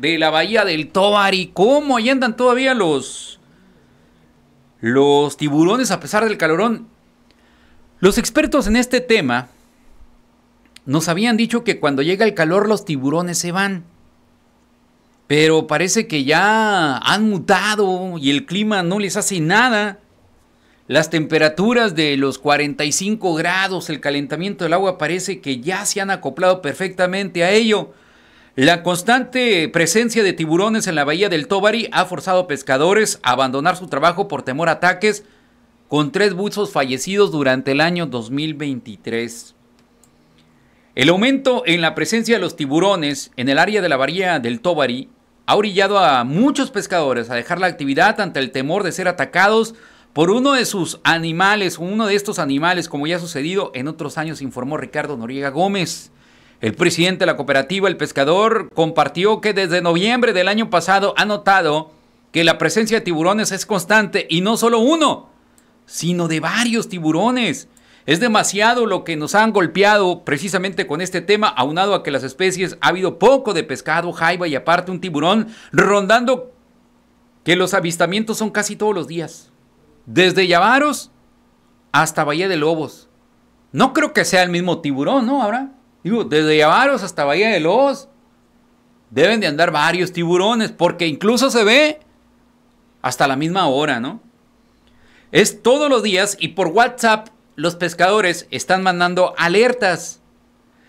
de la bahía del Tobar. ¿Y cómo ahí andan todavía los, los tiburones a pesar del calorón? Los expertos en este tema nos habían dicho que cuando llega el calor los tiburones se van. Pero parece que ya han mutado y el clima no les hace nada. Las temperaturas de los 45 grados, el calentamiento del agua parece que ya se han acoplado perfectamente a ello. La constante presencia de tiburones en la bahía del Tobari ha forzado a pescadores a abandonar su trabajo por temor a ataques, con tres buzos fallecidos durante el año 2023. El aumento en la presencia de los tiburones en el área de la bahía del Tobari ha orillado a muchos pescadores a dejar la actividad ante el temor de ser atacados por uno de sus animales, uno de estos animales, como ya ha sucedido en otros años, informó Ricardo Noriega Gómez. El presidente de la cooperativa El Pescador compartió que desde noviembre del año pasado ha notado que la presencia de tiburones es constante y no solo uno, sino de varios tiburones. Es demasiado lo que nos han golpeado precisamente con este tema, aunado a que las especies ha habido poco de pescado, jaiba y aparte un tiburón, rondando que los avistamientos son casi todos los días. Desde Yavaros hasta Bahía de Lobos. No creo que sea el mismo tiburón, ¿no? Ahora. Digo, desde Yavaros hasta Bahía de Los. deben de andar varios tiburones, porque incluso se ve hasta la misma hora, ¿no? Es todos los días y por WhatsApp los pescadores están mandando alertas.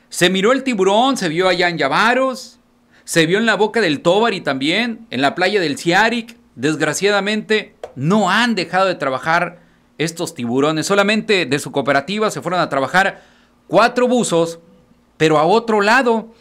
Se miró el tiburón, se vio allá en Yavaros, se vio en la boca del y también, en la playa del Ciaric. Desgraciadamente no han dejado de trabajar estos tiburones. Solamente de su cooperativa se fueron a trabajar cuatro buzos pero a otro lado,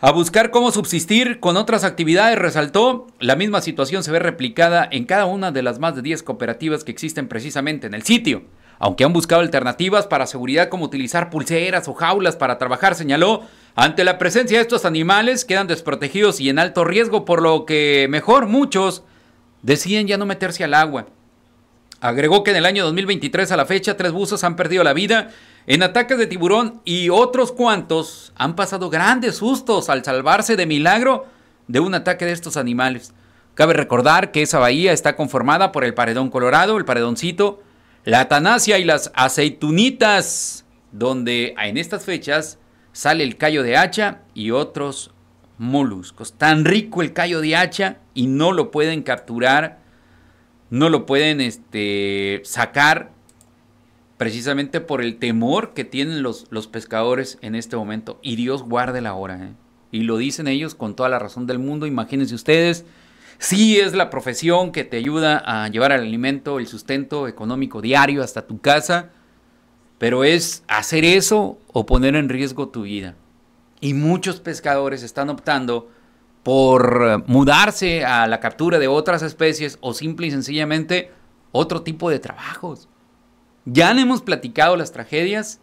a buscar cómo subsistir con otras actividades, resaltó, la misma situación se ve replicada en cada una de las más de 10 cooperativas que existen precisamente en el sitio. Aunque han buscado alternativas para seguridad como utilizar pulseras o jaulas para trabajar, señaló, ante la presencia de estos animales quedan desprotegidos y en alto riesgo, por lo que mejor muchos deciden ya no meterse al agua. Agregó que en el año 2023 a la fecha tres buzos han perdido la vida en ataques de tiburón y otros cuantos han pasado grandes sustos al salvarse de milagro de un ataque de estos animales. Cabe recordar que esa bahía está conformada por el paredón colorado, el paredoncito, la atanasia y las aceitunitas, donde en estas fechas sale el callo de hacha y otros moluscos. Tan rico el callo de hacha y no lo pueden capturar no lo pueden este, sacar precisamente por el temor que tienen los, pescadores en este momento. Y Dios guarde la hora. ¿eh? Y lo dicen ellos con toda la razón del mundo. Imagínense ustedes, sí es la profesión que te ayuda a llevar al alimento, el sustento económico diario hasta tu casa, pero es hacer eso o poner en riesgo tu vida. Y muchos pescadores están optando por eh, mudarse a la captura de otras especies o simple y sencillamente otro tipo de trabajos. Ya le hemos platicado las tragedias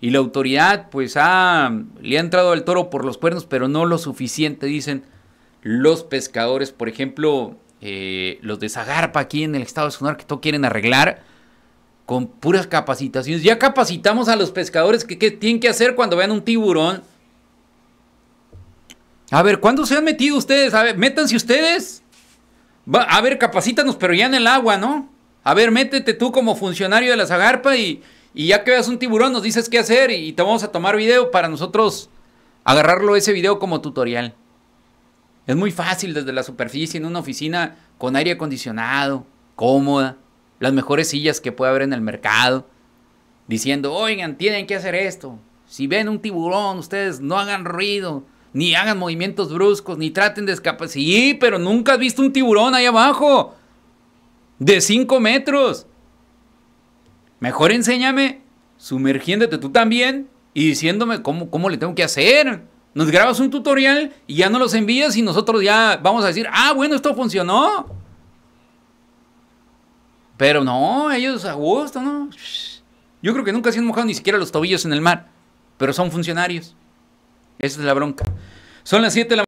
y la autoridad pues ha, le ha entrado al toro por los cuernos, pero no lo suficiente, dicen los pescadores, por ejemplo, eh, los de Zagarpa aquí en el estado de Sonora que todo quieren arreglar con puras capacitaciones. Ya capacitamos a los pescadores que, que tienen que hacer cuando vean un tiburón a ver, ¿cuándo se han metido ustedes? A ver, métanse ustedes. Va, a ver, capacítanos, pero ya en el agua, ¿no? A ver, métete tú como funcionario de la Zagarpa y, y ya que veas un tiburón nos dices qué hacer y te vamos a tomar video para nosotros agarrarlo ese video como tutorial. Es muy fácil desde la superficie, en una oficina con aire acondicionado, cómoda, las mejores sillas que puede haber en el mercado, diciendo, oigan, tienen que hacer esto. Si ven un tiburón, ustedes no hagan ruido, ni hagan movimientos bruscos, ni traten de escapar. Sí, pero nunca has visto un tiburón ahí abajo, de 5 metros. Mejor enséñame sumergiéndote tú también y diciéndome cómo, le tengo que hacer. Nos grabas un tutorial y ya no los envías y nosotros ya vamos a decir, ah, bueno, esto funcionó. Pero no, ellos a gusto, ¿no? Yo creo que nunca se han mojado ni siquiera los tobillos en el mar, pero son funcionarios. Esa es la bronca. Son las 7 de la